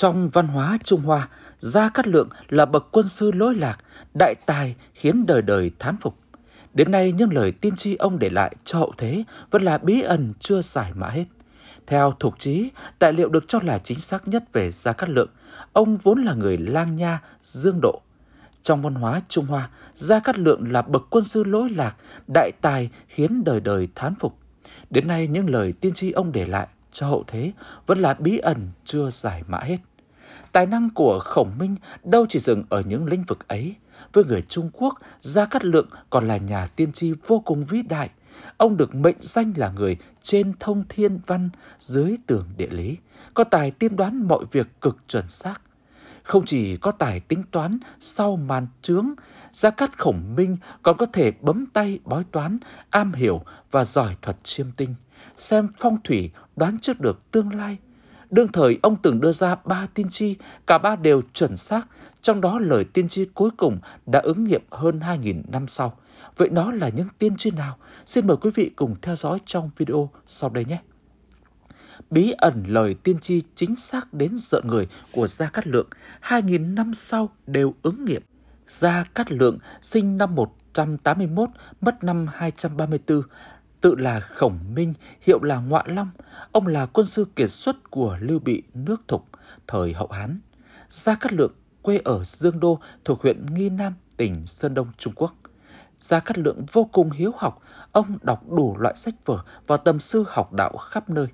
Trong văn hóa Trung Hoa, Gia Cát Lượng là bậc quân sư lỗi lạc, đại tài khiến đời đời thán phục. Đến nay những lời tiên tri ông để lại cho hậu thế vẫn là bí ẩn chưa giải mã hết. Theo thuộc trí, tài liệu được cho là chính xác nhất về Gia Cát Lượng, ông vốn là người lang nha, dương độ. Trong văn hóa Trung Hoa, Gia Cát Lượng là bậc quân sư lỗi lạc, đại tài khiến đời đời thán phục. Đến nay những lời tiên tri ông để lại cho hậu thế vẫn là bí ẩn chưa giải mã hết. Tài năng của Khổng Minh đâu chỉ dừng ở những lĩnh vực ấy. Với người Trung Quốc, Gia Cát Lượng còn là nhà tiên tri vô cùng vĩ đại. Ông được mệnh danh là người trên thông thiên văn, dưới tường địa lý, có tài tiên đoán mọi việc cực chuẩn xác. Không chỉ có tài tính toán sau màn trướng, Gia Cát Khổng Minh còn có thể bấm tay bói toán, am hiểu và giỏi thuật chiêm tinh, xem phong thủy đoán trước được tương lai đương thời ông từng đưa ra ba tiên tri, cả ba đều chuẩn xác, trong đó lời tiên tri cuối cùng đã ứng nghiệm hơn 2.000 năm sau. Vậy nó là những tiên tri nào? Xin mời quý vị cùng theo dõi trong video sau đây nhé. Bí ẩn lời tiên tri chính xác đến sợ người của Gia Cát Lượng, 2.000 năm sau đều ứng nghiệm. Gia Cát Lượng sinh năm 181, mất năm 234, Tự là Khổng Minh, hiệu là Ngoạ Long, ông là quân sư kiệt xuất của Lưu Bị nước Thục, thời Hậu Hán. Gia Cát Lượng quê ở Dương Đô thuộc huyện Nghi Nam, tỉnh Sơn Đông, Trung Quốc. Gia Cát Lượng vô cùng hiếu học, ông đọc đủ loại sách vở và tâm sư học đạo khắp nơi.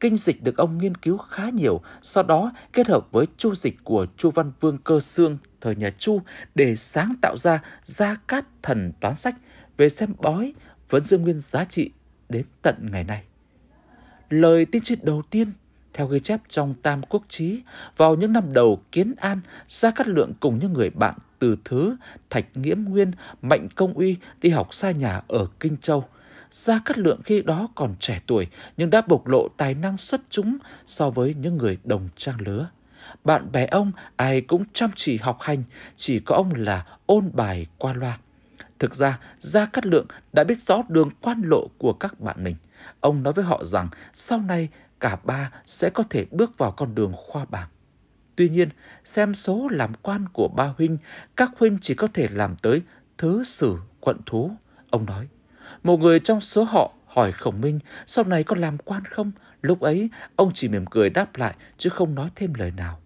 Kinh dịch được ông nghiên cứu khá nhiều, sau đó kết hợp với chu dịch của Chu Văn Vương Cơ xương thời nhà Chu để sáng tạo ra Gia Cát Thần Toán Sách về xem bói, vẫn giữ nguyên giá trị đến tận ngày nay. Lời tin triết đầu tiên theo ghi chép trong Tam Quốc Chí vào những năm đầu Kiến An, Gia Cát Lượng cùng những người bạn từ Thứ, Thạch Nghiễm Nguyên, Mạnh Công Uy đi học xa nhà ở Kinh Châu. Gia Cát Lượng khi đó còn trẻ tuổi nhưng đã bộc lộ tài năng xuất chúng so với những người đồng trang lứa. Bạn bè ông ai cũng chăm chỉ học hành, chỉ có ông là ôn bài qua loa. Thực ra, Gia Cát Lượng đã biết rõ đường quan lộ của các bạn mình. Ông nói với họ rằng sau này cả ba sẽ có thể bước vào con đường khoa bảng. Tuy nhiên, xem số làm quan của ba huynh, các huynh chỉ có thể làm tới thứ sử quận thú. Ông nói, một người trong số họ hỏi Khổng Minh sau này có làm quan không? Lúc ấy, ông chỉ mỉm cười đáp lại chứ không nói thêm lời nào.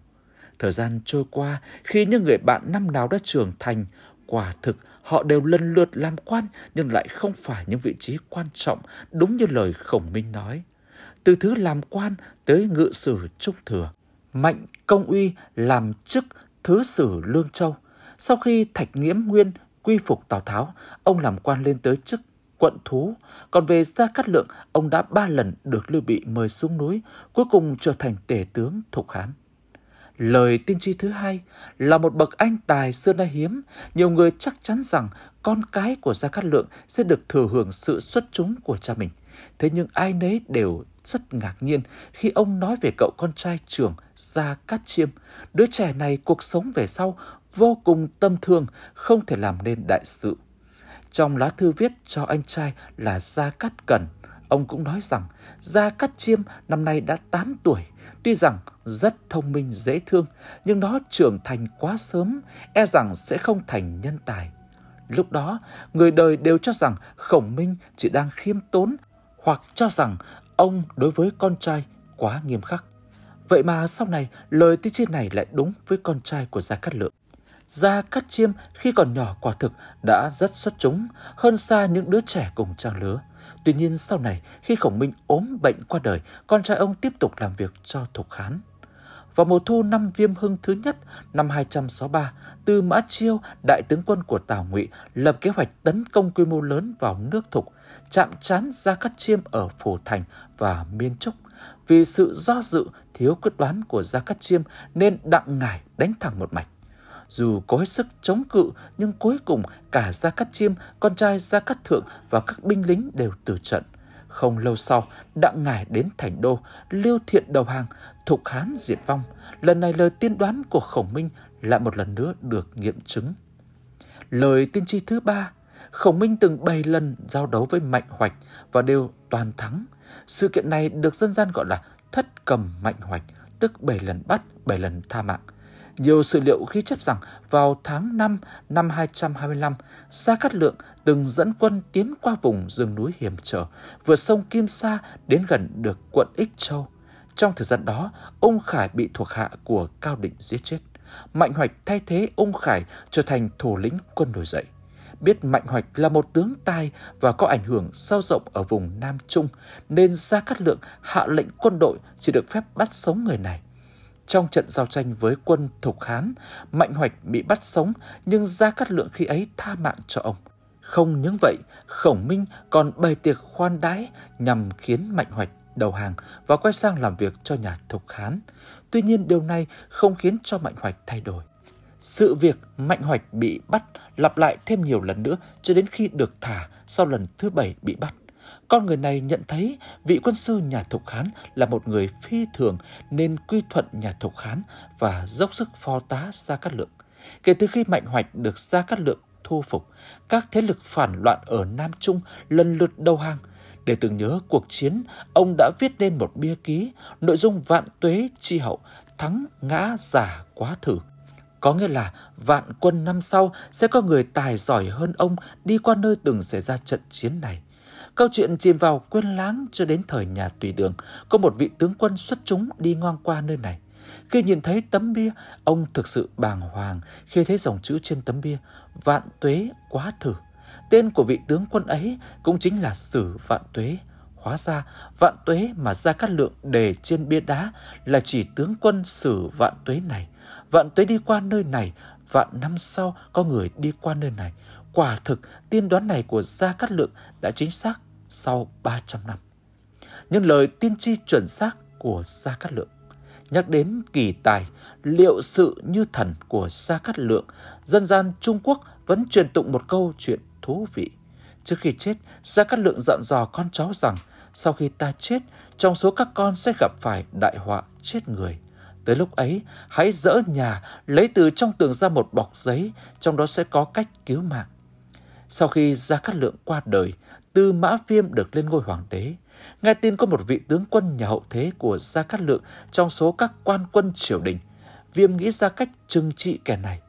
Thời gian trôi qua, khi những người bạn năm nào đã trưởng thành, quả thực Họ đều lần lượt làm quan nhưng lại không phải những vị trí quan trọng đúng như lời Khổng Minh nói. Từ thứ làm quan tới ngự sử trung thừa. Mạnh Công Uy làm chức thứ sử Lương Châu. Sau khi Thạch Nghiễm Nguyên quy phục Tào Tháo, ông làm quan lên tới chức quận thú. Còn về Gia Cát Lượng, ông đã ba lần được Lưu Bị mời xuống núi, cuối cùng trở thành tể tướng Thục Hán. Lời tiên tri thứ hai là một bậc anh tài xưa nay hiếm, nhiều người chắc chắn rằng con cái của Gia Cát Lượng sẽ được thừa hưởng sự xuất chúng của cha mình. Thế nhưng ai nấy đều rất ngạc nhiên khi ông nói về cậu con trai trưởng Gia Cát Chiêm. Đứa trẻ này cuộc sống về sau vô cùng tâm thương, không thể làm nên đại sự. Trong lá thư viết cho anh trai là Gia Cát Cần, ông cũng nói rằng Gia Cát Chiêm năm nay đã 8 tuổi, Tuy rằng rất thông minh dễ thương, nhưng nó trưởng thành quá sớm, e rằng sẽ không thành nhân tài. Lúc đó, người đời đều cho rằng Khổng Minh chỉ đang khiêm tốn hoặc cho rằng ông đối với con trai quá nghiêm khắc. Vậy mà sau này, lời tiên tri này lại đúng với con trai của Gia Cát Lượng. Gia Cát Chiêm khi còn nhỏ quả thực đã rất xuất chúng hơn xa những đứa trẻ cùng trang lứa. Tuy nhiên sau này, khi Khổng Minh ốm bệnh qua đời, con trai ông tiếp tục làm việc cho Thục khán Vào mùa thu năm Viêm Hưng thứ nhất, năm 263, Tư Mã Chiêu, đại tướng quân của Tào Ngụy, lập kế hoạch tấn công quy mô lớn vào nước Thục, chạm trán ra cắt chiêm ở Phổ Thành và Miên Trúc. Vì sự do dự, thiếu quyết đoán của Gia Cát Chiêm nên đặng ngải đánh thẳng một mạch. Dù có hết sức chống cự, nhưng cuối cùng cả Gia Cát Chiêm, con trai Gia Cát Thượng và các binh lính đều tử trận. Không lâu sau, đặng ngải đến thành đô, liêu thiện đầu hàng, thục hán diệt vong. Lần này lời tiên đoán của khổng minh lại một lần nữa được nghiệm chứng. Lời tiên tri thứ ba, khổng minh từng bảy lần giao đấu với mạnh hoạch và đều toàn thắng. Sự kiện này được dân gian gọi là thất cầm mạnh hoạch, tức bảy lần bắt, bảy lần tha mạng. Nhiều sử liệu ghi chép rằng vào tháng 5 năm 225, Sa Cát Lượng từng dẫn quân tiến qua vùng rừng núi hiểm trở, vượt sông Kim Sa đến gần được quận Ích Châu. Trong thời gian đó, ông Khải bị thuộc hạ của Cao Định giết chết. Mạnh Hoạch thay thế ông Khải trở thành thủ lĩnh quân nổi dậy. Biết Mạnh Hoạch là một tướng tài và có ảnh hưởng sâu rộng ở vùng Nam Trung, nên Gia Cát Lượng hạ lệnh quân đội chỉ được phép bắt sống người này. Trong trận giao tranh với quân Thục Hán, Mạnh Hoạch bị bắt sống nhưng Gia Cát Lượng khi ấy tha mạng cho ông. Không những vậy, Khổng Minh còn bày tiệc khoan đãi nhằm khiến Mạnh Hoạch đầu hàng và quay sang làm việc cho nhà Thục Hán. Tuy nhiên điều này không khiến cho Mạnh Hoạch thay đổi. Sự việc Mạnh Hoạch bị bắt lặp lại thêm nhiều lần nữa cho đến khi được thả sau lần thứ bảy bị bắt. Con người này nhận thấy vị quân sư nhà Thục Hán là một người phi thường nên quy thuận nhà Thục Hán và dốc sức phó tá Gia Cát Lượng. Kể từ khi Mạnh Hoạch được Gia Cát Lượng thu phục, các thế lực phản loạn ở Nam Trung lần lượt đầu hàng. Để tưởng nhớ cuộc chiến, ông đã viết nên một bia ký, nội dung vạn tuế tri hậu, thắng ngã giả quá thử. Có nghĩa là vạn quân năm sau sẽ có người tài giỏi hơn ông đi qua nơi từng xảy ra trận chiến này. Câu chuyện chìm vào quên láng cho đến thời nhà Tùy Đường, có một vị tướng quân xuất chúng đi ngang qua nơi này. Khi nhìn thấy tấm bia, ông thực sự bàng hoàng khi thấy dòng chữ trên tấm bia, vạn tuế quá thử. Tên của vị tướng quân ấy cũng chính là Sử Vạn Tuế. Hóa ra, vạn tuế mà Gia Cát Lượng đề trên bia đá là chỉ tướng quân Sử Vạn Tuế này. Vạn tuế đi qua nơi này, vạn năm sau có người đi qua nơi này. Quả thực, tiên đoán này của Gia Cát Lượng đã chính xác sau 300 năm. Những lời tiên tri chuẩn xác của Gia Cát Lượng nhắc đến kỳ tài, liệu sự như thần của Gia Cát Lượng, dân gian Trung Quốc vẫn truyền tụng một câu chuyện thú vị. Trước khi chết, Gia Cát Lượng dặn dò con cháu rằng sau khi ta chết, trong số các con sẽ gặp phải đại họa chết người. Tới lúc ấy, hãy dỡ nhà, lấy từ trong tường ra một bọc giấy, trong đó sẽ có cách cứu mạng. Sau khi Gia Cát Lượng qua đời, Tư Mã Viêm được lên ngôi hoàng đế. Nghe tin có một vị tướng quân nhà hậu thế của Gia Cát Lượng trong số các quan quân triều đình. Viêm nghĩ ra cách trừng trị kẻ này.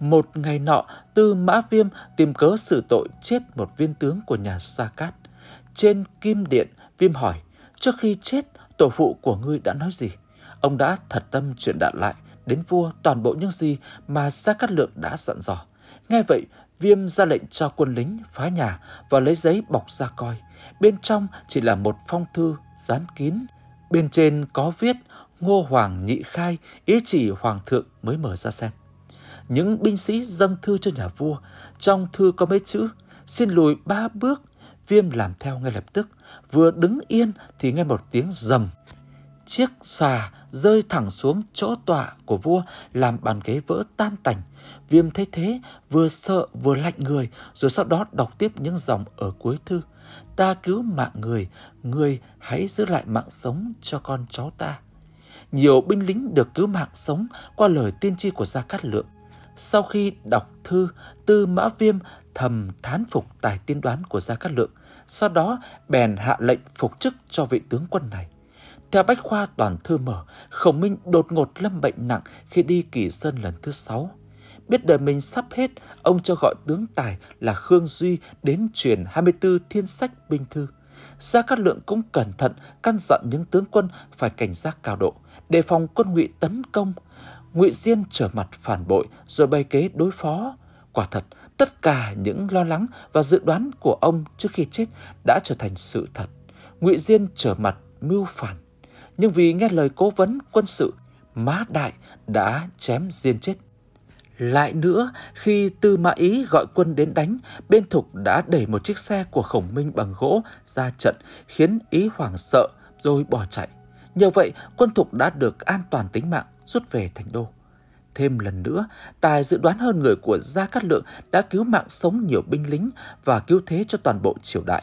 Một ngày nọ, Tư Mã Viêm tìm cớ xử tội chết một viên tướng của nhà Gia Cát. Trên kim điện, Viêm hỏi, trước khi chết, tổ phụ của ngươi đã nói gì? Ông đã thật tâm chuyện đạt lại, đến vua toàn bộ những gì mà Gia Cát Lượng đã dặn dò. Nghe vậy, Viêm ra lệnh cho quân lính phá nhà và lấy giấy bọc ra coi. Bên trong chỉ là một phong thư dán kín. Bên trên có viết Ngô Hoàng Nhị Khai, ý chỉ Hoàng thượng mới mở ra xem. Những binh sĩ dâng thư cho nhà vua, trong thư có mấy chữ, xin lùi ba bước, viêm làm theo ngay lập tức. Vừa đứng yên thì nghe một tiếng rầm. Chiếc xà rơi thẳng xuống chỗ tọa của vua làm bàn ghế vỡ tan tành. Viêm thấy thế, vừa sợ vừa lạnh người, rồi sau đó đọc tiếp những dòng ở cuối thư. Ta cứu mạng người, người hãy giữ lại mạng sống cho con cháu ta. Nhiều binh lính được cứu mạng sống qua lời tiên tri của Gia Cát Lượng. Sau khi đọc thư, Tư Mã Viêm thầm thán phục tài tiên đoán của Gia Cát Lượng, sau đó bèn hạ lệnh phục chức cho vị tướng quân này. Theo Bách Khoa toàn thư mở, Khổng Minh đột ngột lâm bệnh nặng khi đi kỳ sơn lần thứ sáu. Biết đời mình sắp hết, ông cho gọi tướng tài là Khương Duy đến truyền 24 thiên sách binh thư. Gia Cát Lượng cũng cẩn thận căn dặn những tướng quân phải cảnh giác cao độ, đề phòng quân ngụy tấn công. Ngụy Diên trở mặt phản bội rồi bày kế đối phó. Quả thật, tất cả những lo lắng và dự đoán của ông trước khi chết đã trở thành sự thật. Ngụy Diên trở mặt mưu phản, nhưng vì nghe lời cố vấn quân sự, Mã Đại đã chém Diên chết lại nữa, khi Tư Mã Ý gọi quân đến đánh, bên Thục đã đẩy một chiếc xe của Khổng Minh bằng gỗ ra trận, khiến Ý hoảng sợ rồi bỏ chạy. Nhờ vậy, quân Thục đã được an toàn tính mạng, rút về thành đô. Thêm lần nữa, Tài dự đoán hơn người của Gia Cát Lượng đã cứu mạng sống nhiều binh lính và cứu thế cho toàn bộ triều đại.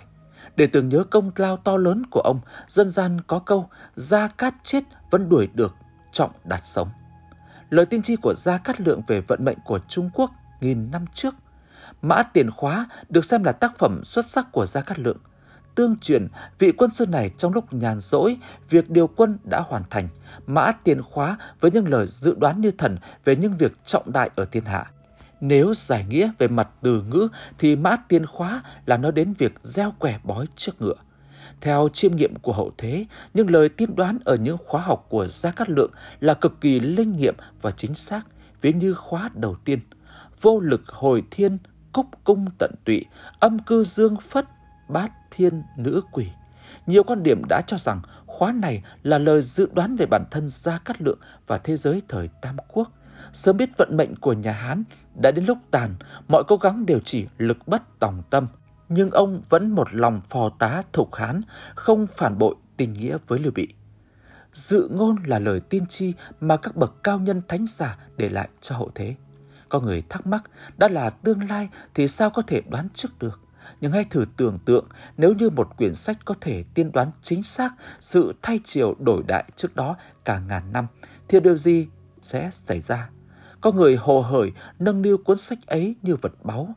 Để tưởng nhớ công lao to lớn của ông, dân gian có câu, Gia Cát chết vẫn đuổi được, trọng đạt sống lời tiên tri của Gia Cát Lượng về vận mệnh của Trung Quốc nghìn năm trước. Mã Tiền Khóa được xem là tác phẩm xuất sắc của Gia Cát Lượng. Tương truyền, vị quân sư này trong lúc nhàn rỗi, việc điều quân đã hoàn thành. Mã Tiền Khóa với những lời dự đoán như thần về những việc trọng đại ở thiên hạ. Nếu giải nghĩa về mặt từ ngữ thì Mã Tiền Khóa là nói đến việc gieo quẻ bói trước ngựa. Theo chiêm nghiệm của hậu thế, những lời tiên đoán ở những khóa học của Gia Cát Lượng là cực kỳ linh nghiệm và chính xác, ví như khóa đầu tiên. Vô lực hồi thiên, cúc cung tận tụy, âm cư dương phất, bát thiên nữ quỷ. Nhiều quan điểm đã cho rằng khóa này là lời dự đoán về bản thân Gia Cát Lượng và thế giới thời Tam Quốc. Sớm biết vận mệnh của nhà Hán đã đến lúc tàn, mọi cố gắng đều chỉ lực bất tòng tâm nhưng ông vẫn một lòng phò tá thục hán, không phản bội tình nghĩa với Lưu Bị. Dự ngôn là lời tiên tri mà các bậc cao nhân thánh giả để lại cho hậu thế. Có người thắc mắc, đã là tương lai thì sao có thể đoán trước được? Nhưng hãy thử tưởng tượng nếu như một quyển sách có thể tiên đoán chính xác sự thay chiều đổi đại trước đó cả ngàn năm, thì điều gì sẽ xảy ra? Có người hồ hởi nâng niu cuốn sách ấy như vật báu,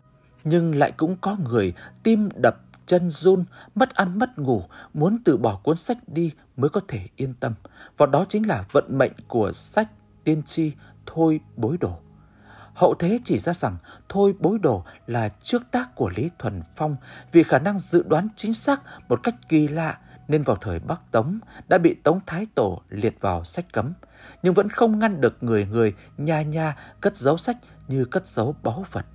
nhưng lại cũng có người tim đập chân run, mất ăn mất ngủ, muốn từ bỏ cuốn sách đi mới có thể yên tâm. Và đó chính là vận mệnh của sách tiên tri Thôi Bối Đổ. Hậu thế chỉ ra rằng Thôi Bối Đổ là trước tác của Lý Thuần Phong vì khả năng dự đoán chính xác một cách kỳ lạ nên vào thời Bắc Tống đã bị Tống Thái Tổ liệt vào sách cấm, nhưng vẫn không ngăn được người người, nhà nhà cất giấu sách như cất giấu báu vật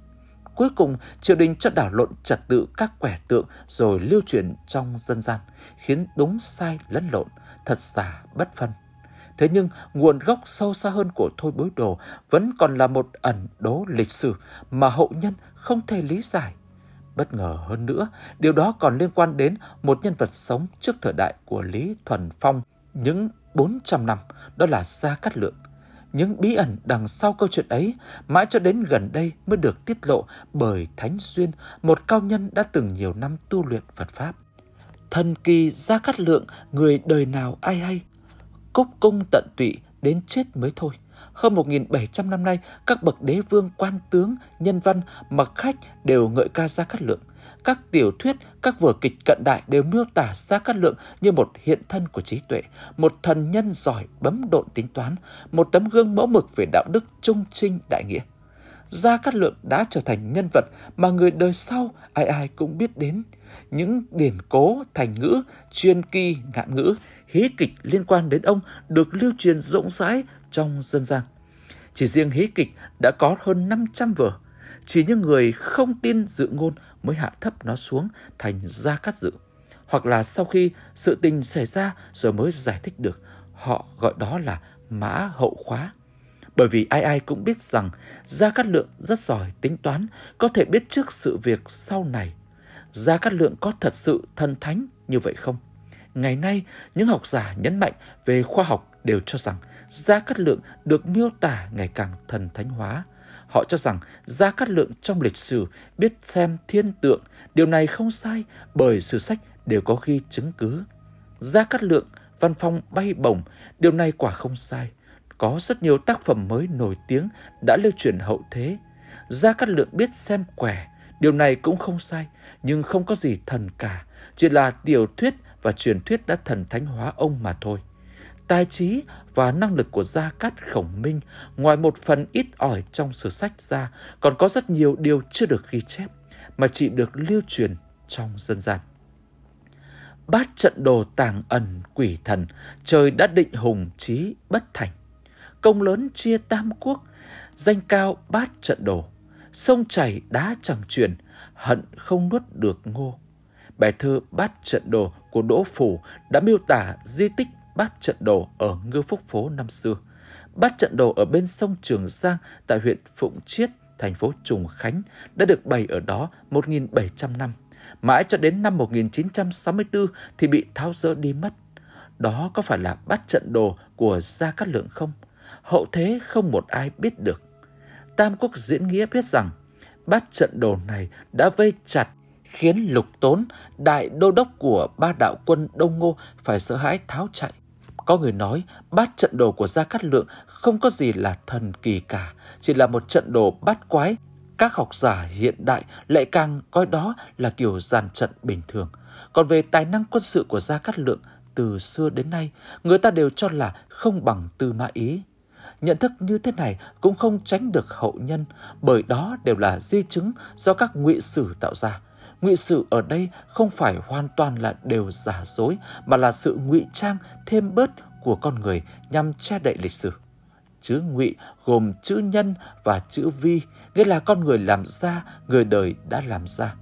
cuối cùng triều đình cho đảo lộn trật tự các quẻ tượng rồi lưu truyền trong dân gian, khiến đúng sai lẫn lộn, thật giả bất phân. Thế nhưng nguồn gốc sâu xa hơn của Thôi Bối Đồ vẫn còn là một ẩn đố lịch sử mà hậu nhân không thể lý giải. Bất ngờ hơn nữa, điều đó còn liên quan đến một nhân vật sống trước thời đại của Lý Thuần Phong những 400 năm, đó là Gia Cát Lượng. Những bí ẩn đằng sau câu chuyện ấy mãi cho đến gần đây mới được tiết lộ bởi Thánh Xuyên, một cao nhân đã từng nhiều năm tu luyện Phật Pháp. Thần kỳ Gia Cát Lượng, người đời nào ai hay. Cúc cung tận tụy đến chết mới thôi. Hơn 1.700 năm nay, các bậc đế vương quan tướng, nhân văn, mặc khách đều ngợi ca Gia Cát Lượng các tiểu thuyết, các vở kịch cận đại đều miêu tả Gia Cát Lượng như một hiện thân của trí tuệ, một thần nhân giỏi bấm độn tính toán, một tấm gương mẫu mực về đạo đức trung trinh đại nghĩa. Gia Cát Lượng đã trở thành nhân vật mà người đời sau ai ai cũng biết đến. Những điển cố, thành ngữ, chuyên kỳ, ngạn ngữ, hí kịch liên quan đến ông được lưu truyền rộng rãi trong dân gian. Chỉ riêng hí kịch đã có hơn 500 vở, chỉ những người không tin dự ngôn mới hạ thấp nó xuống thành gia cát dự. Hoặc là sau khi sự tình xảy ra rồi mới giải thích được, họ gọi đó là mã hậu khóa. Bởi vì ai ai cũng biết rằng Gia Cát Lượng rất giỏi tính toán, có thể biết trước sự việc sau này. Gia Cát Lượng có thật sự thần thánh như vậy không? Ngày nay, những học giả nhấn mạnh về khoa học đều cho rằng Gia Cát Lượng được miêu tả ngày càng thần thánh hóa. Họ cho rằng Gia Cát Lượng trong lịch sử biết xem thiên tượng. Điều này không sai bởi sử sách đều có ghi chứng cứ. Gia Cát Lượng, văn phong bay bổng, điều này quả không sai. Có rất nhiều tác phẩm mới nổi tiếng đã lưu truyền hậu thế. Gia Cát Lượng biết xem quẻ, điều này cũng không sai, nhưng không có gì thần cả, chỉ là tiểu thuyết và truyền thuyết đã thần thánh hóa ông mà thôi tài trí và năng lực của Gia Cát Khổng Minh ngoài một phần ít ỏi trong sử sách ra còn có rất nhiều điều chưa được ghi chép mà chỉ được lưu truyền trong dân gian. Bát trận đồ tàng ẩn quỷ thần, trời đã định hùng trí bất thành. Công lớn chia tam quốc, danh cao bát trận đồ. Sông chảy đá chẳng truyền, hận không nuốt được ngô. Bài thơ Bát trận đồ của Đỗ Phủ đã miêu tả di tích bát trận đồ ở Ngư Phúc Phố năm xưa, bát trận đồ ở bên sông Trường Giang tại huyện Phụng Chiết, thành phố Trùng Khánh đã được bày ở đó 1.700 năm. Mãi cho đến năm 1964 thì bị tháo dỡ đi mất. Đó có phải là bát trận đồ của Gia Cát Lượng không? Hậu thế không một ai biết được. Tam Quốc Diễn Nghĩa biết rằng bát trận đồ này đã vây chặt khiến Lục Tốn, đại đô đốc của ba đạo quân Đông Ngô phải sợ hãi tháo chạy. Có người nói bát trận đồ của Gia Cát Lượng không có gì là thần kỳ cả, chỉ là một trận đồ bát quái. Các học giả hiện đại lại càng coi đó là kiểu dàn trận bình thường. Còn về tài năng quân sự của Gia Cát Lượng, từ xưa đến nay, người ta đều cho là không bằng Tư Mã Ý. Nhận thức như thế này cũng không tránh được hậu nhân, bởi đó đều là di chứng do các ngụy sử tạo ra ngụy sự ở đây không phải hoàn toàn là đều giả dối mà là sự ngụy trang thêm bớt của con người nhằm che đậy lịch sử chữ ngụy gồm chữ nhân và chữ vi nghĩa là con người làm ra người đời đã làm ra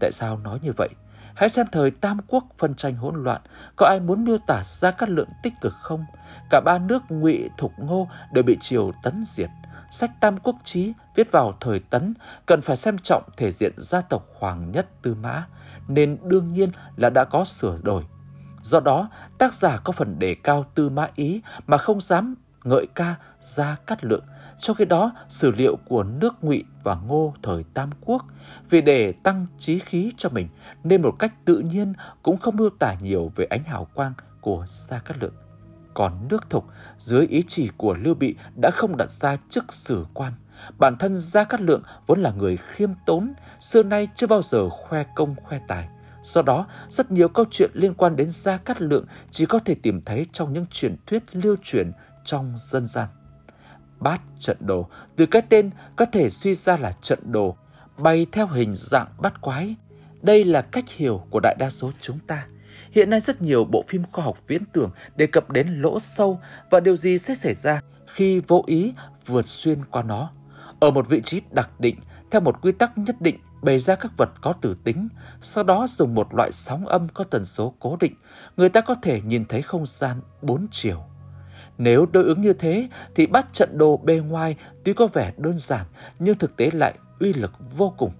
tại sao nói như vậy hãy xem thời tam quốc phân tranh hỗn loạn có ai muốn miêu tả ra các lượng tích cực không cả ba nước ngụy thục ngô đều bị triều tấn diệt sách Tam Quốc Chí viết vào thời Tấn cần phải xem trọng thể diện gia tộc Hoàng nhất Tư Mã, nên đương nhiên là đã có sửa đổi. Do đó, tác giả có phần đề cao Tư Mã Ý mà không dám ngợi ca ra cát lượng. Trong khi đó, sử liệu của nước Ngụy và Ngô thời Tam Quốc vì để tăng trí khí cho mình nên một cách tự nhiên cũng không miêu tả nhiều về ánh hào quang của Gia Cát Lượng còn nước thục dưới ý chỉ của Lưu Bị đã không đặt ra chức sử quan. Bản thân Gia Cát Lượng vốn là người khiêm tốn, xưa nay chưa bao giờ khoe công khoe tài. Do đó, rất nhiều câu chuyện liên quan đến Gia Cát Lượng chỉ có thể tìm thấy trong những truyền thuyết lưu truyền trong dân gian. Bát trận đồ, từ cái tên có thể suy ra là trận đồ, bay theo hình dạng bát quái. Đây là cách hiểu của đại đa số chúng ta. Hiện nay rất nhiều bộ phim khoa học viễn tưởng đề cập đến lỗ sâu và điều gì sẽ xảy ra khi vô ý vượt xuyên qua nó. Ở một vị trí đặc định, theo một quy tắc nhất định bày ra các vật có tử tính, sau đó dùng một loại sóng âm có tần số cố định, người ta có thể nhìn thấy không gian bốn chiều. Nếu đối ứng như thế thì bắt trận đồ bề ngoài tuy có vẻ đơn giản nhưng thực tế lại uy lực vô cùng.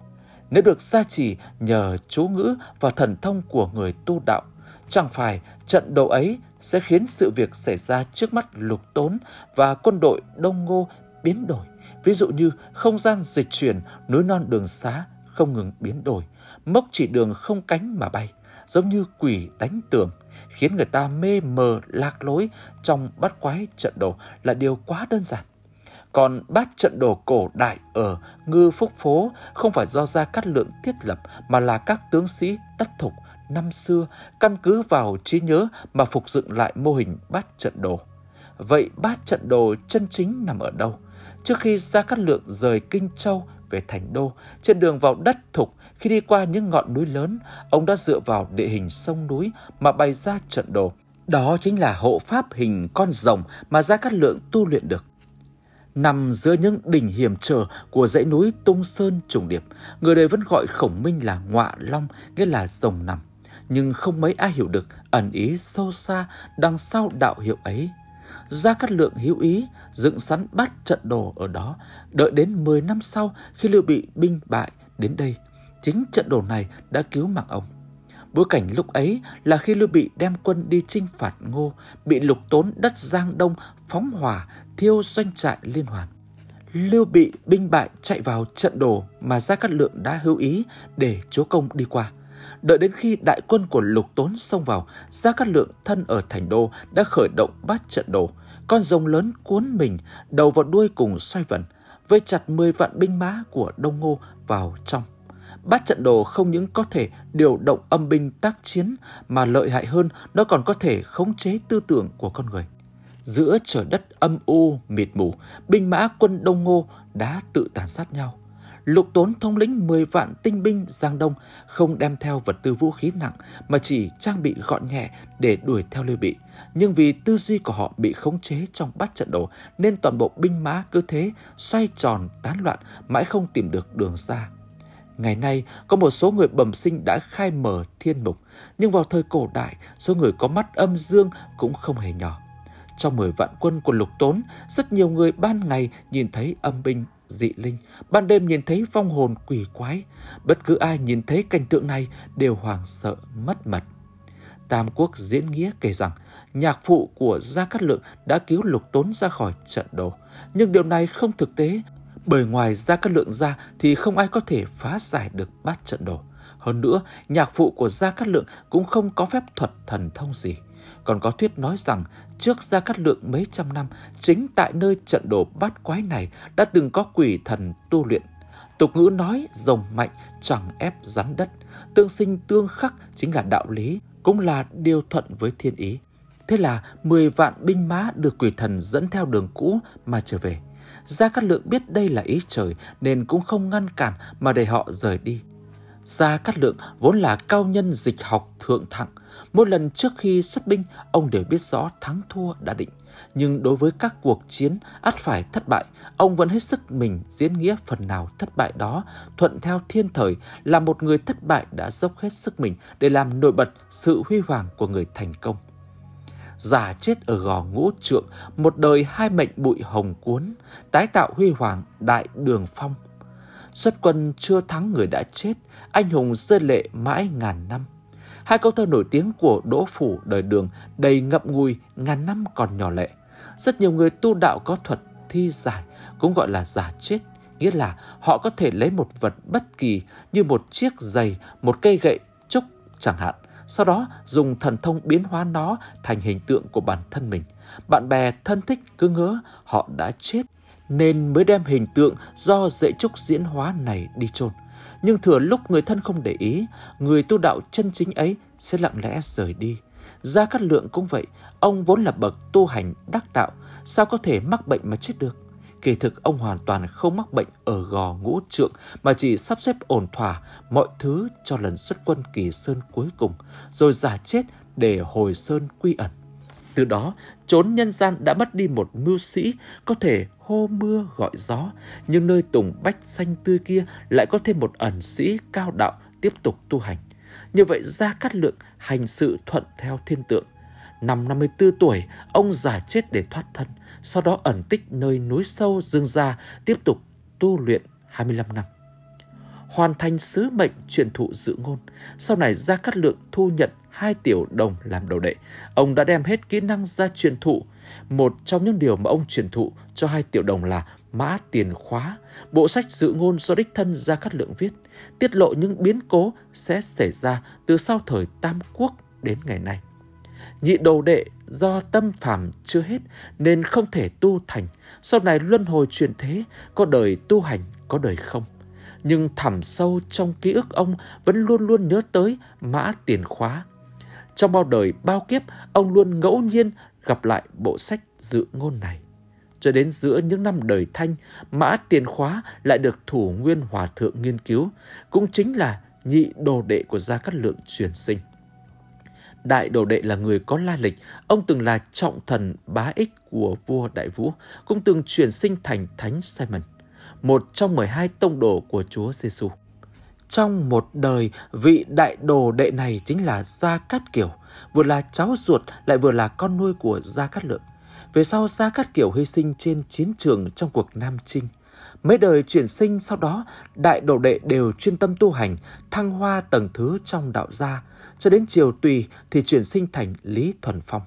Nếu được gia trì nhờ chú ngữ và thần thông của người tu đạo Chẳng phải trận đấu ấy sẽ khiến sự việc xảy ra trước mắt lục tốn và quân đội Đông Ngô biến đổi. Ví dụ như không gian dịch chuyển, núi non đường xá không ngừng biến đổi, mốc chỉ đường không cánh mà bay, giống như quỷ đánh tường, khiến người ta mê mờ lạc lối trong bắt quái trận đồ là điều quá đơn giản. Còn bát trận đồ cổ đại ở Ngư Phúc Phố không phải do Gia Cát Lượng thiết lập mà là các tướng sĩ đất thục năm xưa căn cứ vào trí nhớ mà phục dựng lại mô hình bát trận đồ. Vậy bát trận đồ chân chính nằm ở đâu? Trước khi Gia Cát Lượng rời Kinh Châu về Thành Đô, trên đường vào đất thục khi đi qua những ngọn núi lớn, ông đã dựa vào địa hình sông núi mà bày ra trận đồ. Đó chính là hộ pháp hình con rồng mà Gia Cát Lượng tu luyện được. Nằm giữa những đỉnh hiểm trở của dãy núi Tung Sơn Trùng Điệp, người đời vẫn gọi khổng minh là ngọa long, nghĩa là rồng nằm nhưng không mấy ai hiểu được ẩn ý sâu xa đằng sau đạo hiệu ấy. Gia Cát Lượng hữu ý dựng sẵn bắt trận đồ ở đó, đợi đến 10 năm sau khi Lưu Bị binh bại đến đây. Chính trận đồ này đã cứu mạng ông. Bối cảnh lúc ấy là khi Lưu Bị đem quân đi chinh phạt Ngô, bị lục tốn đất Giang Đông phóng hỏa, thiêu doanh trại liên hoàn. Lưu Bị binh bại chạy vào trận đồ mà Gia Cát Lượng đã hữu ý để chúa công đi qua. Đợi đến khi đại quân của Lục Tốn xông vào, Gia Cát Lượng thân ở thành đô đã khởi động bát trận đồ. Con rồng lớn cuốn mình, đầu vào đuôi cùng xoay vần, vây chặt 10 vạn binh mã của Đông Ngô vào trong. Bát trận đồ không những có thể điều động âm binh tác chiến mà lợi hại hơn nó còn có thể khống chế tư tưởng của con người. Giữa trời đất âm u, mịt mù, binh mã quân Đông Ngô đã tự tàn sát nhau Lục Tốn thông lĩnh 10 vạn tinh binh Giang Đông không đem theo vật tư vũ khí nặng mà chỉ trang bị gọn nhẹ để đuổi theo Lưu Bị. Nhưng vì tư duy của họ bị khống chế trong bát trận đồ nên toàn bộ binh mã cứ thế xoay tròn tán loạn mãi không tìm được đường ra. Ngày nay, có một số người bẩm sinh đã khai mở thiên mục, nhưng vào thời cổ đại, số người có mắt âm dương cũng không hề nhỏ. Trong 10 vạn quân của lục tốn, rất nhiều người ban ngày nhìn thấy âm binh dị linh, ban đêm nhìn thấy vong hồn quỷ quái, bất cứ ai nhìn thấy cảnh tượng này đều hoảng sợ mất mật. Tam Quốc diễn nghĩa kể rằng nhạc phụ của Gia Cát Lượng đã cứu Lục Tốn ra khỏi trận đồ. Nhưng điều này không thực tế, bởi ngoài Gia Cát Lượng ra thì không ai có thể phá giải được bát trận đồ. Hơn nữa, nhạc phụ của Gia Cát Lượng cũng không có phép thuật thần thông gì. Còn có thuyết nói rằng trước Gia Cát Lượng mấy trăm năm, chính tại nơi trận đổ bát quái này đã từng có quỷ thần tu luyện. Tục ngữ nói rồng mạnh chẳng ép rắn đất, tương sinh tương khắc chính là đạo lý, cũng là điều thuận với thiên ý. Thế là 10 vạn binh mã được quỷ thần dẫn theo đường cũ mà trở về. Gia Cát Lượng biết đây là ý trời nên cũng không ngăn cản mà để họ rời đi. Gia Cát Lượng vốn là cao nhân dịch học thượng thặng. một lần trước khi xuất binh, ông đều biết rõ thắng thua đã định. Nhưng đối với các cuộc chiến ắt phải thất bại, ông vẫn hết sức mình diễn nghĩa phần nào thất bại đó, thuận theo thiên thời là một người thất bại đã dốc hết sức mình để làm nổi bật sự huy hoàng của người thành công giả chết ở gò ngũ trượng, một đời hai mệnh bụi hồng cuốn, tái tạo huy hoàng đại đường phong, Xuất quân chưa thắng người đã chết, anh hùng rơi lệ mãi ngàn năm. Hai câu thơ nổi tiếng của Đỗ Phủ đời đường đầy ngậm ngùi ngàn năm còn nhỏ lệ. Rất nhiều người tu đạo có thuật thi giải, cũng gọi là giả chết. Nghĩa là họ có thể lấy một vật bất kỳ như một chiếc giày, một cây gậy, trúc chẳng hạn. Sau đó dùng thần thông biến hóa nó thành hình tượng của bản thân mình. Bạn bè thân thích cứ ngỡ họ đã chết nên mới đem hình tượng do dễ trúc diễn hóa này đi chôn. Nhưng thừa lúc người thân không để ý, người tu đạo chân chính ấy sẽ lặng lẽ rời đi. Gia Cát Lượng cũng vậy, ông vốn là bậc tu hành đắc đạo, sao có thể mắc bệnh mà chết được? Kỳ thực ông hoàn toàn không mắc bệnh ở gò ngũ trượng mà chỉ sắp xếp ổn thỏa mọi thứ cho lần xuất quân kỳ sơn cuối cùng, rồi giả chết để hồi sơn quy ẩn. Từ đó, trốn nhân gian đã mất đi một mưu sĩ có thể hô mưa gọi gió, nhưng nơi tùng bách xanh tươi kia lại có thêm một ẩn sĩ cao đạo tiếp tục tu hành. Như vậy Gia Cát Lượng hành sự thuận theo thiên tượng. Năm 54 tuổi, ông già chết để thoát thân, sau đó ẩn tích nơi núi sâu Dương Gia tiếp tục tu luyện 25 năm. Hoàn thành sứ mệnh truyền thụ dự ngôn, sau này Gia Cát Lượng thu nhận hai tiểu đồng làm đầu đệ. Ông đã đem hết kỹ năng ra truyền thụ, một trong những điều mà ông truyền thụ cho hai tiểu đồng là Mã Tiền Khóa, bộ sách dự ngôn do đích thân Gia Cát Lượng viết, tiết lộ những biến cố sẽ xảy ra từ sau thời Tam Quốc đến ngày nay. Nhị đồ đệ do tâm phàm chưa hết nên không thể tu thành, sau này luân hồi chuyển thế, có đời tu hành, có đời không. Nhưng thẳm sâu trong ký ức ông vẫn luôn luôn nhớ tới Mã Tiền Khóa trong bao đời bao kiếp, ông luôn ngẫu nhiên gặp lại bộ sách dự ngôn này. Cho đến giữa những năm đời thanh, mã tiền khóa lại được thủ nguyên hòa thượng nghiên cứu, cũng chính là nhị đồ đệ của Gia Cát Lượng truyền sinh. Đại đồ đệ là người có la lịch, ông từng là trọng thần bá ích của vua Đại Vũ, cũng từng truyền sinh thành Thánh Simon, một trong 12 tông đồ của Chúa Giêsu. Trong một đời, vị đại đồ đệ này chính là Gia Cát Kiều, vừa là cháu ruột lại vừa là con nuôi của Gia Cát Lượng. Về sau Gia Cát Kiều hy sinh trên chiến trường trong cuộc Nam Trinh. Mấy đời chuyển sinh sau đó, đại đồ đệ đều chuyên tâm tu hành, thăng hoa tầng thứ trong đạo gia, cho đến chiều tùy thì chuyển sinh thành Lý Thuần Phong.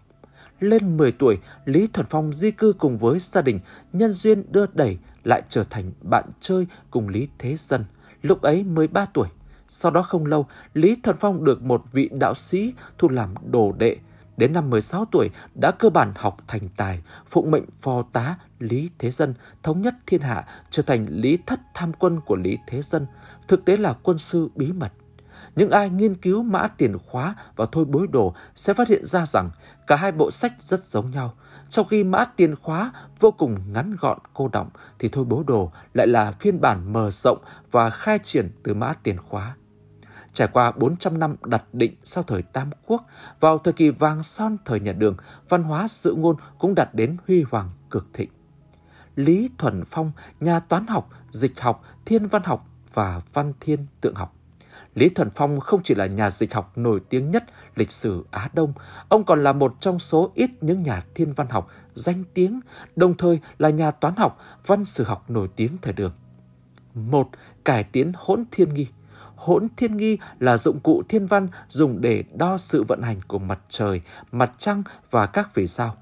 Lên 10 tuổi, Lý Thuần Phong di cư cùng với gia đình, nhân duyên đưa đẩy lại trở thành bạn chơi cùng Lý Thế Dân – lúc ấy 13 tuổi. Sau đó không lâu, Lý Thuần Phong được một vị đạo sĩ thu làm đồ đệ. Đến năm 16 tuổi đã cơ bản học thành tài, phụng mệnh phò tá Lý Thế Dân, thống nhất thiên hạ, trở thành Lý Thất Tham Quân của Lý Thế Dân, thực tế là quân sư bí mật. Những ai nghiên cứu mã tiền khóa và thôi bối đồ sẽ phát hiện ra rằng cả hai bộ sách rất giống nhau – sau khi mã tiền khóa vô cùng ngắn gọn cô động thì thôi bố đồ lại là phiên bản mở rộng và khai triển từ mã tiền khóa. Trải qua 400 năm đặt định sau thời Tam Quốc, vào thời kỳ vàng son thời nhà đường, văn hóa sự ngôn cũng đạt đến huy hoàng cực thịnh. Lý Thuần Phong, nhà toán học, dịch học, thiên văn học và văn thiên tượng học Lý Thuần Phong không chỉ là nhà dịch học nổi tiếng nhất lịch sử Á Đông, ông còn là một trong số ít những nhà thiên văn học danh tiếng, đồng thời là nhà toán học, văn sử học nổi tiếng thời đường. Một Cải tiến hỗn thiên nghi Hỗn thiên nghi là dụng cụ thiên văn dùng để đo sự vận hành của mặt trời, mặt trăng và các vì sao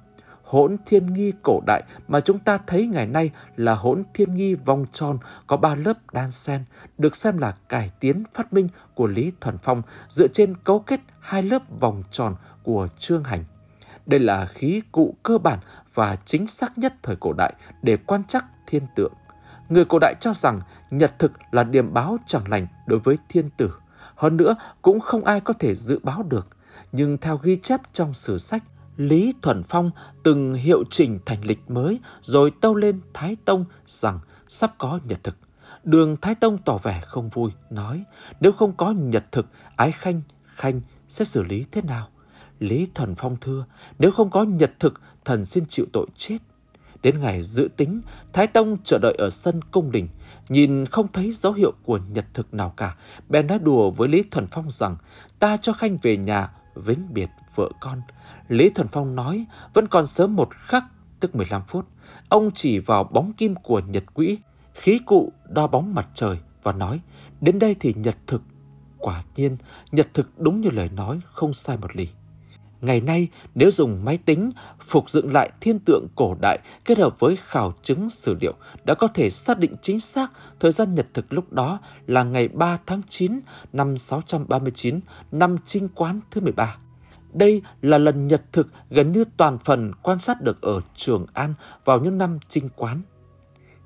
hỗn thiên nghi cổ đại mà chúng ta thấy ngày nay là hỗn thiên nghi vòng tròn có ba lớp đan sen, được xem là cải tiến phát minh của Lý Thuần Phong dựa trên cấu kết hai lớp vòng tròn của Trương Hành. Đây là khí cụ cơ bản và chính xác nhất thời cổ đại để quan trắc thiên tượng. Người cổ đại cho rằng nhật thực là điểm báo chẳng lành đối với thiên tử. Hơn nữa, cũng không ai có thể dự báo được. Nhưng theo ghi chép trong sử sách, Lý Thuần Phong từng hiệu chỉnh thành lịch mới rồi tâu lên Thái Tông rằng sắp có nhật thực. Đường Thái Tông tỏ vẻ không vui, nói nếu không có nhật thực, Ái Khanh, Khanh sẽ xử lý thế nào? Lý Thuần Phong thưa, nếu không có nhật thực, thần xin chịu tội chết. Đến ngày dự tính, Thái Tông chờ đợi ở sân công đình, nhìn không thấy dấu hiệu của nhật thực nào cả, bèn nói đùa với Lý Thuần Phong rằng ta cho Khanh về nhà, vĩnh biệt vợ con. Lý Thuần Phong nói vẫn còn sớm một khắc, tức 15 phút. Ông chỉ vào bóng kim của nhật quỹ, khí cụ đo bóng mặt trời và nói đến đây thì nhật thực. Quả nhiên, nhật thực đúng như lời nói, không sai một lý. Ngày nay, nếu dùng máy tính phục dựng lại thiên tượng cổ đại kết hợp với khảo chứng sử liệu, đã có thể xác định chính xác thời gian nhật thực lúc đó là ngày 3 tháng 9 năm 639, năm Trinh Quán thứ 13. Đây là lần nhật thực gần như toàn phần quan sát được ở Trường An vào những năm trinh quán.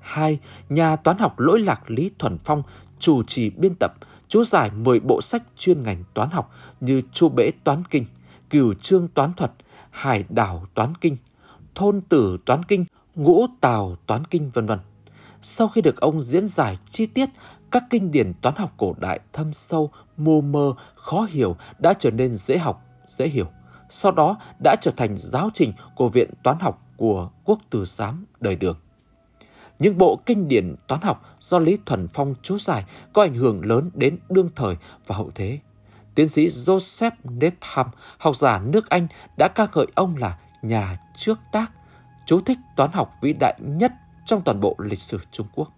2. Nhà toán học lỗi lạc Lý Thuần Phong chủ trì biên tập, chú giải 10 bộ sách chuyên ngành toán học như Chu Bể Toán Kinh, Cửu Trương Toán Thuật, Hải Đảo Toán Kinh, Thôn Tử Toán Kinh, Ngũ Tào Toán Kinh vân vân. Sau khi được ông diễn giải chi tiết, các kinh điển toán học cổ đại thâm sâu, mô mơ, khó hiểu đã trở nên dễ học dễ hiểu, sau đó đã trở thành giáo trình của Viện Toán học của Quốc Tử Giám đời đường. Những bộ kinh điển toán học do Lý Thuần Phong chú giải có ảnh hưởng lớn đến đương thời và hậu thế. Tiến sĩ Joseph Needham, học giả nước Anh đã ca ngợi ông là nhà trước tác, chú thích toán học vĩ đại nhất trong toàn bộ lịch sử Trung Quốc.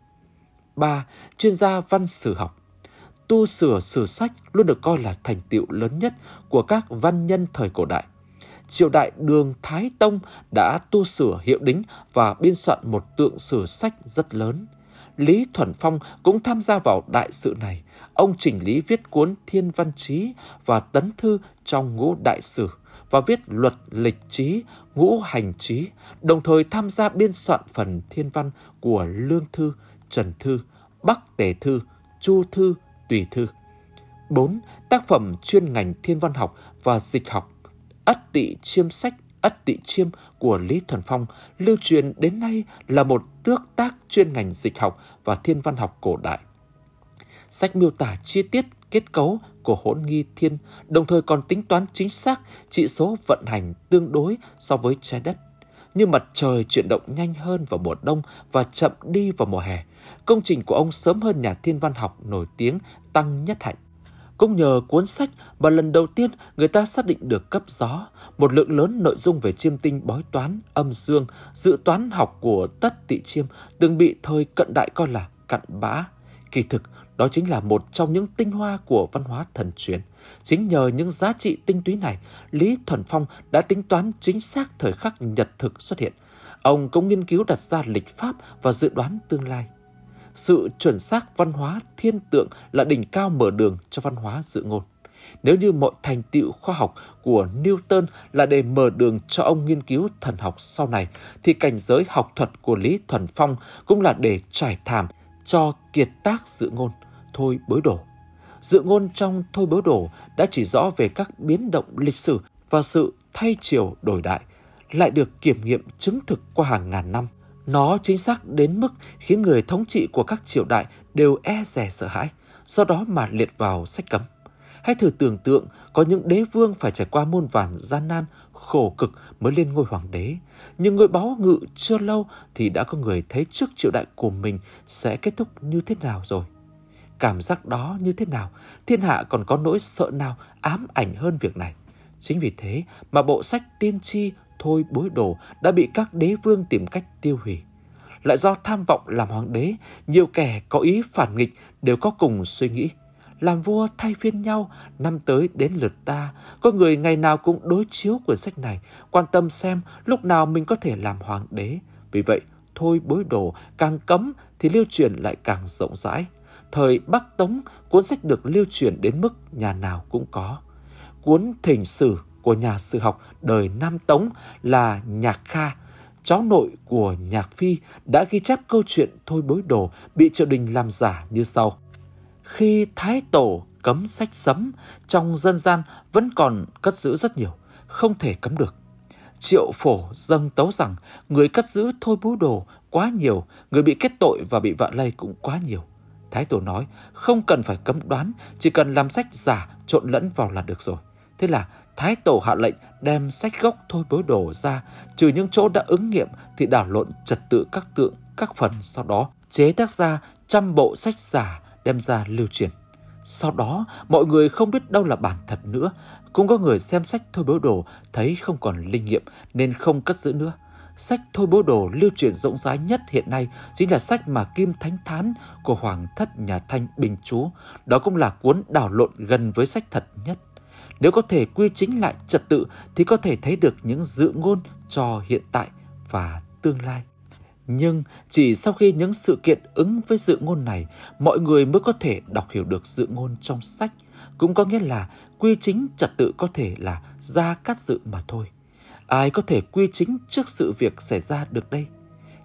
3. Chuyên gia văn sử học tu sửa sử sách luôn được coi là thành tựu lớn nhất của các văn nhân thời cổ đại. Triều đại Đường Thái Tông đã tu sửa hiệu đính và biên soạn một tượng sử sách rất lớn. Lý Thuần Phong cũng tham gia vào đại sự này. Ông chỉnh lý viết cuốn Thiên Văn Chí và tấn thư trong ngũ đại sử và viết luật lịch trí, ngũ hành trí, đồng thời tham gia biên soạn phần thiên văn của Lương Thư, Trần Thư, Bắc Tề Thư, Chu Thư, tùy thư. 4. Tác phẩm chuyên ngành thiên văn học và dịch học Ất Tỵ Chiêm Sách Ất Tỵ Chiêm của Lý Thuần Phong lưu truyền đến nay là một tước tác chuyên ngành dịch học và thiên văn học cổ đại. Sách miêu tả chi tiết kết cấu của hỗn nghi thiên, đồng thời còn tính toán chính xác trị số vận hành tương đối so với trái đất. Như mặt trời chuyển động nhanh hơn vào mùa đông và chậm đi vào mùa hè, Công trình của ông sớm hơn nhà thiên văn học nổi tiếng Tăng Nhất Hạnh. Cũng nhờ cuốn sách mà lần đầu tiên người ta xác định được cấp gió, một lượng lớn nội dung về chiêm tinh bói toán, âm dương, dự toán học của Tất Tị Chiêm từng bị thời cận đại coi là cặn bã. Kỳ thực, đó chính là một trong những tinh hoa của văn hóa thần truyền. Chính nhờ những giá trị tinh túy này, Lý Thuần Phong đã tính toán chính xác thời khắc nhật thực xuất hiện. Ông cũng nghiên cứu đặt ra lịch pháp và dự đoán tương lai sự chuẩn xác văn hóa thiên tượng là đỉnh cao mở đường cho văn hóa dự ngôn. Nếu như mọi thành tựu khoa học của Newton là để mở đường cho ông nghiên cứu thần học sau này, thì cảnh giới học thuật của Lý Thuần Phong cũng là để trải thảm cho kiệt tác dự ngôn, thôi bới đổ. Dự ngôn trong thôi bới đổ đã chỉ rõ về các biến động lịch sử và sự thay chiều đổi đại, lại được kiểm nghiệm chứng thực qua hàng ngàn năm nó chính xác đến mức khiến người thống trị của các triều đại đều e rè sợ hãi, do đó mà liệt vào sách cấm. Hãy thử tưởng tượng có những đế vương phải trải qua muôn vàn gian nan, khổ cực mới lên ngôi hoàng đế. Nhưng người báo ngự chưa lâu thì đã có người thấy trước triều đại của mình sẽ kết thúc như thế nào rồi. Cảm giác đó như thế nào, thiên hạ còn có nỗi sợ nào ám ảnh hơn việc này. Chính vì thế mà bộ sách tiên tri thôi bối đồ đã bị các đế vương tìm cách tiêu hủy. Lại do tham vọng làm hoàng đế, nhiều kẻ có ý phản nghịch đều có cùng suy nghĩ. Làm vua thay phiên nhau, năm tới đến lượt ta, có người ngày nào cũng đối chiếu quyển sách này, quan tâm xem lúc nào mình có thể làm hoàng đế. Vì vậy, thôi bối đồ càng cấm thì lưu truyền lại càng rộng rãi. Thời Bắc Tống, cuốn sách được lưu truyền đến mức nhà nào cũng có. Cuốn Thỉnh Sử của nhà sử học đời Nam Tống là Nhạc Kha, cháu nội của Nhạc Phi đã ghi chép câu chuyện Thôi Bối Đồ bị Triệu Đình làm giả như sau. Khi Thái Tổ cấm sách sấm, trong dân gian vẫn còn cất giữ rất nhiều, không thể cấm được. Triệu Phổ dâng tấu rằng người cất giữ Thôi Bối Đồ quá nhiều, người bị kết tội và bị vạ lây cũng quá nhiều. Thái Tổ nói, không cần phải cấm đoán, chỉ cần làm sách giả trộn lẫn vào là được rồi. Thế là Thái Tổ hạ lệnh đem sách gốc thôi bối đổ ra, trừ những chỗ đã ứng nghiệm thì đảo lộn trật tự các tượng, các phần sau đó chế tác ra trăm bộ sách giả đem ra lưu truyền. Sau đó, mọi người không biết đâu là bản thật nữa, cũng có người xem sách thôi bối đồ thấy không còn linh nghiệm nên không cất giữ nữa. Sách thôi bối đồ lưu truyền rộng rãi nhất hiện nay chính là sách mà Kim Thánh Thán của Hoàng Thất Nhà Thanh Bình Chú. Đó cũng là cuốn đảo lộn gần với sách thật nhất. Nếu có thể quy chính lại trật tự thì có thể thấy được những dự ngôn cho hiện tại và tương lai. Nhưng chỉ sau khi những sự kiện ứng với dự ngôn này, mọi người mới có thể đọc hiểu được dự ngôn trong sách. Cũng có nghĩa là quy chính trật tự có thể là ra các dự mà thôi. Ai có thể quy chính trước sự việc xảy ra được đây?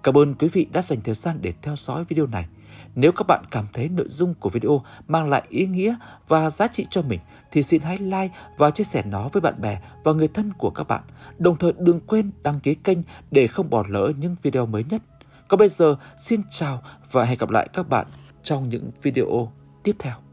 Cảm ơn quý vị đã dành thời gian để theo dõi video này. Nếu các bạn cảm thấy nội dung của video mang lại ý nghĩa và giá trị cho mình thì xin hãy like và chia sẻ nó với bạn bè và người thân của các bạn. Đồng thời đừng quên đăng ký kênh để không bỏ lỡ những video mới nhất. Còn bây giờ xin chào và hẹn gặp lại các bạn trong những video tiếp theo.